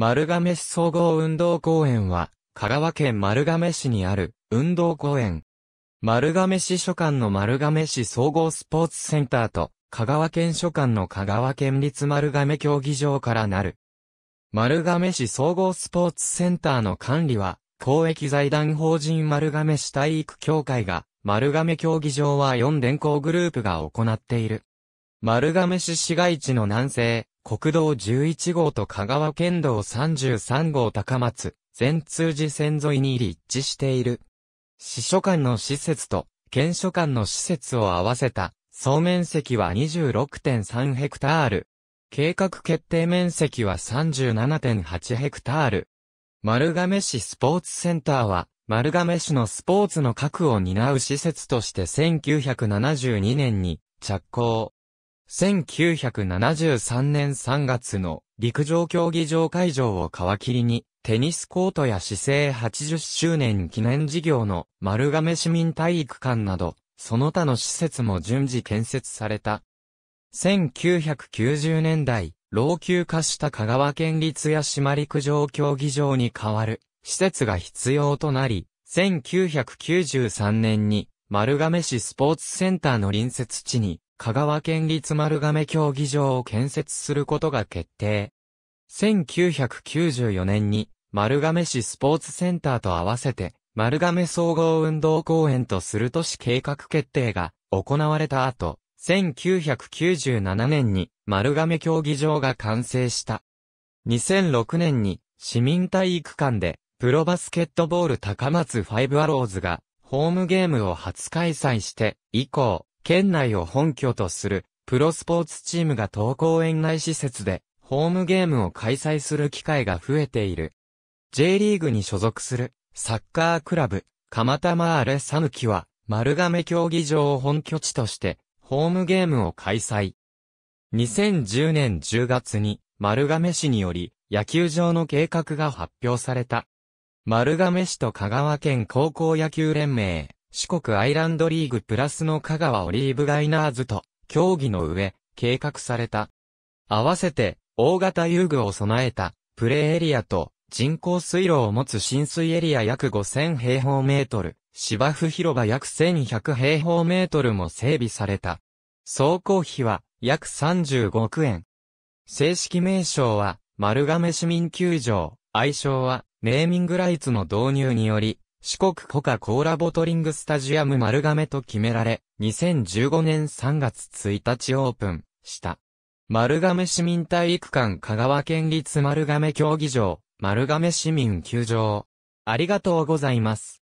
丸亀市総合運動公園は、香川県丸亀市にある運動公園。丸亀市所管の丸亀市総合スポーツセンターと、香川県所管の香川県立丸亀競技場からなる。丸亀市総合スポーツセンターの管理は、公益財団法人丸亀市体育協会が、丸亀競技場は4電工グループが行っている。丸亀市市街地の南西、国道11号と香川県道33号高松、全通寺線沿いに立地している。市書館の施設と、県書館の施設を合わせた、総面積は26.3ヘクタール。計画決定面積は37.8ヘクタール。丸亀市スポーツセンターは、丸亀市のスポーツの核を担う施設として1972年に着工。1973年3月の陸上競技場会場を皮切りに、テニスコートや市政80周年記念事業の丸亀市民体育館など、その他の施設も順次建設された。1990年代、老朽化した香川県立や島陸上競技場に代わる施設が必要となり、1993年に丸亀市スポーツセンターの隣接地に香川県立丸亀競技場を建設することが決定。1994年に丸亀市スポーツセンターと合わせて丸亀総合運動公園とする都市計画決定が行われた後、1997年に丸亀競技場が完成した。2006年に市民体育館でプロバスケットボール高松ファイブアローズがホームゲームを初開催して以降、県内を本拠とするプロスポーツチームが当公園内施設でホームゲームを開催する機会が増えている。J リーグに所属するサッカークラブ、釜玉マーレサヌキは丸亀競技場を本拠地としてホームゲームを開催。2010年10月に丸亀市により野球場の計画が発表された。丸亀市と香川県高校野球連盟、四国アイランドリーグプラスの香川オリーブガイナーズと、協議の上、計画された。合わせて、大型遊具を備えた、プレーエリアと、人工水路を持つ浸水エリア約5000平方メートル、芝生広場約1100平方メートルも整備された。総工費は約35億円。正式名称は丸亀市民球場、愛称はネーミングライツの導入により四国コカ・コーラボトリングスタジアム丸亀と決められ、2015年3月1日オープンした。丸亀市民体育館香川県立丸亀競技場、丸亀市民球場。ありがとうございます。